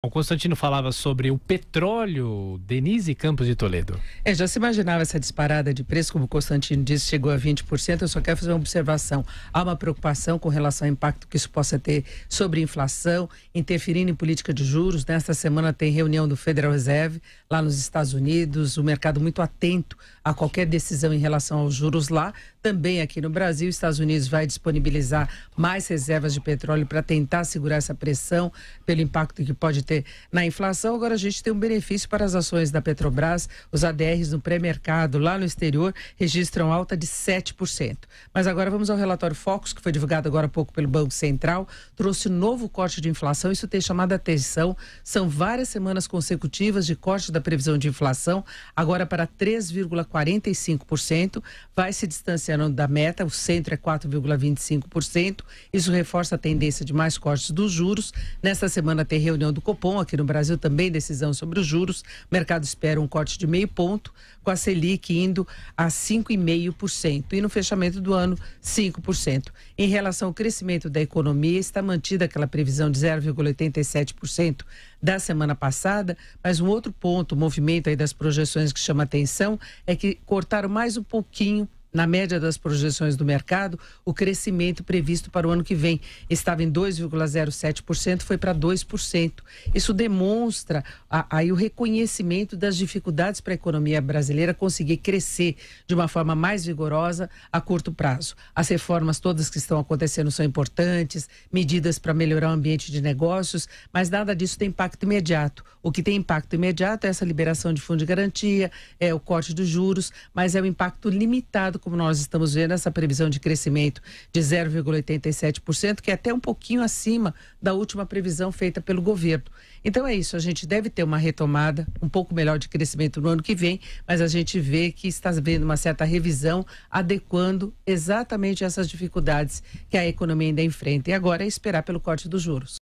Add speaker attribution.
Speaker 1: O Constantino falava sobre o petróleo, Denise Campos de Toledo. É, já se imaginava essa disparada de preço, como o Constantino disse, chegou a 20%. Eu só quero fazer uma observação. Há uma preocupação com relação ao impacto que isso possa ter sobre inflação, interferindo em política de juros. Nesta semana tem reunião do Federal Reserve lá nos Estados Unidos, o mercado muito atento a qualquer decisão em relação aos juros lá. Também aqui no Brasil, os Estados Unidos vai disponibilizar mais reservas de petróleo para tentar segurar essa pressão pelo impacto que pode ter na inflação. Agora a gente tem um benefício para as ações da Petrobras. Os ADRs no pré-mercado lá no exterior registram alta de 7%. Mas agora vamos ao relatório Focus, que foi divulgado agora há pouco pelo Banco Central. Trouxe novo corte de inflação. Isso tem chamado a atenção. São várias semanas consecutivas de corte da previsão de inflação, agora para 3,45%. Vai se distanciando da meta, o centro é 4,25%. Isso reforça a tendência de mais cortes dos juros. Nesta semana tem reunião do COP Copom aqui no Brasil também decisão sobre os juros. O mercado espera um corte de meio ponto, com a Selic indo a 5,5% e no fechamento do ano 5%. Em relação ao crescimento da economia, está mantida aquela previsão de 0,87% da semana passada, mas um outro ponto, o movimento aí das projeções que chama atenção é que cortaram mais um pouquinho na média das projeções do mercado, o crescimento previsto para o ano que vem estava em 2,07%, foi para 2%. Isso demonstra aí o reconhecimento das dificuldades para a economia brasileira conseguir crescer de uma forma mais vigorosa a curto prazo. As reformas todas que estão acontecendo são importantes, medidas para melhorar o ambiente de negócios, mas nada disso tem impacto imediato. O que tem impacto imediato é essa liberação de fundo de garantia, é o corte dos juros, mas é um impacto limitado como nós estamos vendo, essa previsão de crescimento de 0,87%, que é até um pouquinho acima da última previsão feita pelo governo. Então é isso, a gente deve ter uma retomada um pouco melhor de crescimento no ano que vem, mas a gente vê que está havendo uma certa revisão adequando exatamente essas dificuldades que a economia ainda enfrenta. E agora é esperar pelo corte dos juros.